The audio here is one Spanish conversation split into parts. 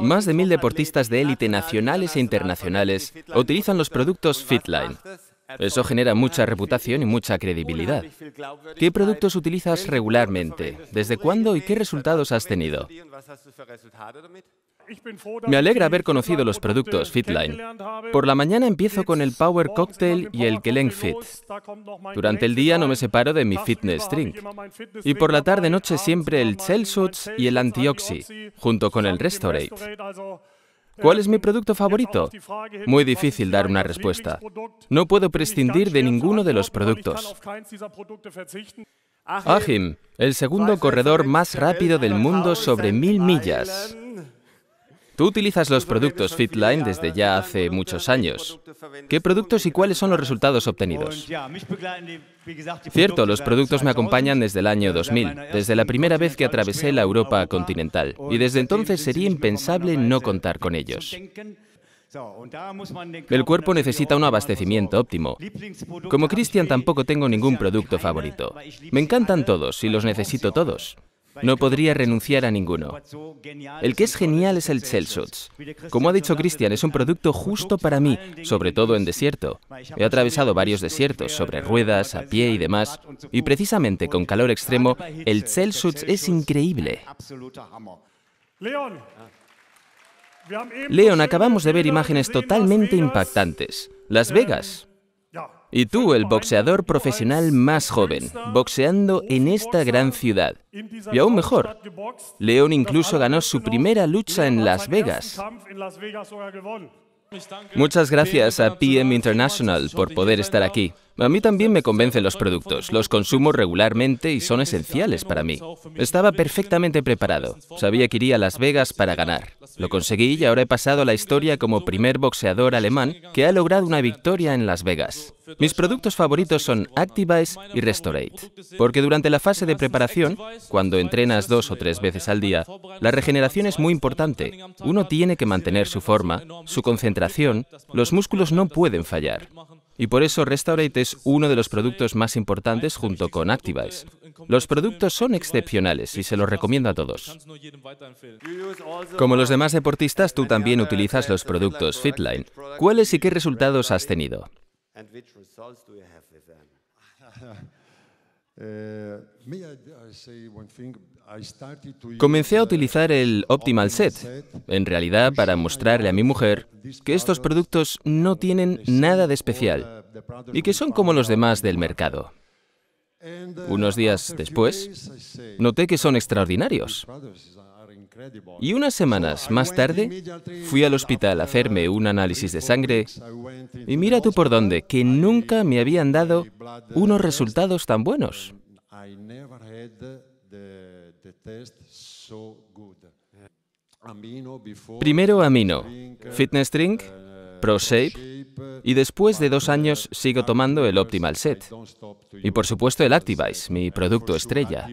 Más de mil deportistas de élite nacionales e internacionales utilizan los productos Fitline. Eso genera mucha reputación y mucha credibilidad. ¿Qué productos utilizas regularmente? ¿Desde cuándo y qué resultados has tenido? Me alegra haber conocido los productos Fitline. Por la mañana empiezo con el Power Cocktail y el Kelenk Fit. Durante el día no me separo de mi fitness drink. Y por la tarde-noche siempre el Chelsutz y el Antioxi, junto con el Restorate. Äh, ¿Cuál es mi producto favorito? Muy difícil dar una respuesta. No puedo prescindir de ninguno de los productos. Ahim, el segundo corredor más rápido del mundo sobre mil millas. Tú utilizas los productos Fitline desde ya hace muchos años. ¿Qué productos y cuáles son los resultados obtenidos? Cierto, los productos me acompañan desde el año 2000, desde la primera vez que atravesé la Europa continental, y desde entonces sería impensable no contar con ellos. El cuerpo necesita un abastecimiento óptimo. Como Cristian tampoco tengo ningún producto favorito. Me encantan todos y los necesito todos. No podría renunciar a ninguno. El que es genial es el Celsius. Como ha dicho Christian, es un producto justo para mí, sobre todo en desierto. He atravesado varios desiertos, sobre ruedas, a pie y demás, y precisamente con calor extremo, el Celsius es increíble. Leon, acabamos de ver imágenes totalmente impactantes. Las Vegas, y tú, el boxeador profesional más joven, boxeando en esta gran ciudad. Y aún mejor, León incluso ganó su primera lucha en Las Vegas. Muchas gracias a PM International por poder estar aquí. A mí también me convencen los productos, los consumo regularmente y son esenciales para mí. Estaba perfectamente preparado, sabía que iría a Las Vegas para ganar. Lo conseguí y ahora he pasado a la historia como primer boxeador alemán que ha logrado una victoria en Las Vegas. Mis productos favoritos son Activize y Restorate, porque durante la fase de preparación, cuando entrenas dos o tres veces al día, la regeneración es muy importante. Uno tiene que mantener su forma, su concentración, los músculos no pueden fallar. Y por eso Restorate es uno de los productos más importantes junto con Activize. Los productos son excepcionales y se los recomiendo a todos. Como los demás deportistas, tú también utilizas los productos Fitline. ¿Cuáles y qué resultados has tenido? Comencé a utilizar el Optimal Set, en realidad para mostrarle a mi mujer que estos productos no tienen nada de especial y que son como los demás del mercado. Uh, Unos días después, noté que son extraordinarios. Y unas semanas más tarde fui al hospital a hacerme un análisis de sangre y mira tú por dónde, que nunca me habían dado unos resultados tan buenos. Primero amino, fitness drink, ProShape y después de dos años sigo tomando el Optimal Set. Y por supuesto el Activize, mi producto estrella.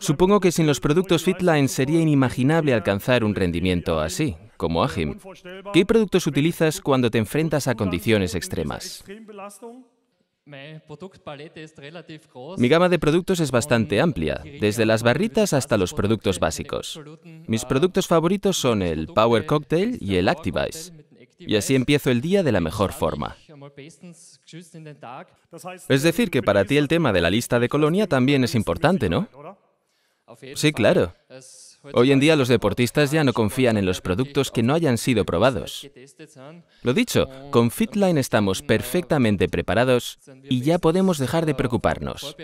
Supongo que sin los productos Fitline sería inimaginable alcanzar un rendimiento así, como Agim. ¿Qué productos utilizas cuando te enfrentas a condiciones extremas? Mi gama de productos es bastante amplia, desde las barritas hasta los productos básicos. Mis äh, productos favoritos son el Power Cocktail y el Activize, y así empiezo el día de la mejor forma. Es decir, que para ti el tema de la lista de colonia también es importante, ¿no? Sí, claro. Hoy en día los deportistas ya no confían en los productos que no hayan sido probados. Lo dicho, con Fitline estamos perfectamente preparados y ya podemos dejar de preocuparnos.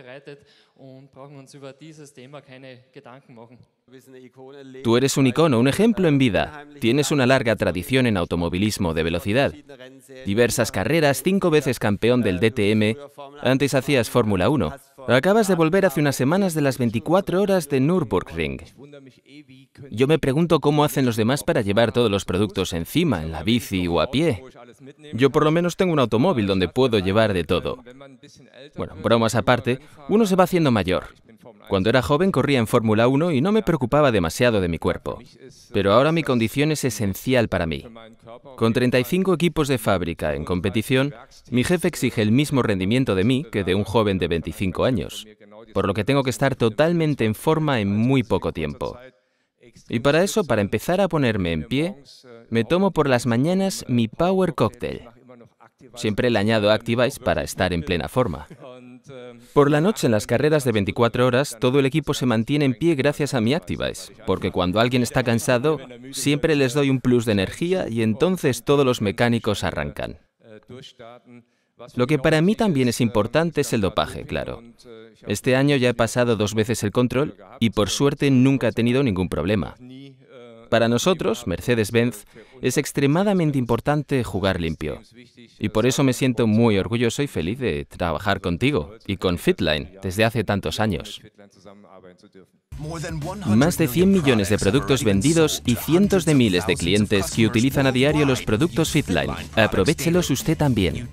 Tú eres un icono, un ejemplo en vida. Tienes una larga tradición en automovilismo de velocidad. Diversas carreras, cinco veces campeón del DTM. Antes hacías Fórmula 1. Acabas de volver hace unas semanas de las 24 horas de Nürburgring. Yo me pregunto cómo hacen los demás para llevar todos los productos encima, en la bici o a pie. Yo por lo menos tengo un automóvil donde puedo llevar de todo. Bueno, bromas aparte, uno se va haciendo mayor. Cuando era joven corría en Fórmula 1 y no me preocupaba demasiado de mi cuerpo. Pero ahora mi condición es esencial para mí. Con 35 equipos de fábrica en competición, mi jefe exige el mismo rendimiento de mí que de un joven de 25 años, por lo que tengo que estar totalmente en forma en muy poco tiempo. Y para eso, para empezar a ponerme en pie, me tomo por las mañanas mi Power Cocktail. Siempre le añado Activize para estar en plena forma. Por la noche en las carreras de 24 horas, todo el equipo se mantiene en pie gracias a mi Activize, porque cuando alguien está cansado, siempre les doy un plus de energía y entonces todos los mecánicos arrancan. Lo que para mí también es importante es el dopaje, claro. Este año ya he pasado dos veces el control y por suerte nunca he tenido ningún problema. Para nosotros, Mercedes-Benz, es extremadamente importante jugar limpio. Y por eso me siento muy orgulloso y feliz de trabajar contigo y con Fitline desde hace tantos años. Más de 100 millones de productos vendidos y cientos de miles de clientes que utilizan a diario los productos Fitline. Aprovechelos usted también.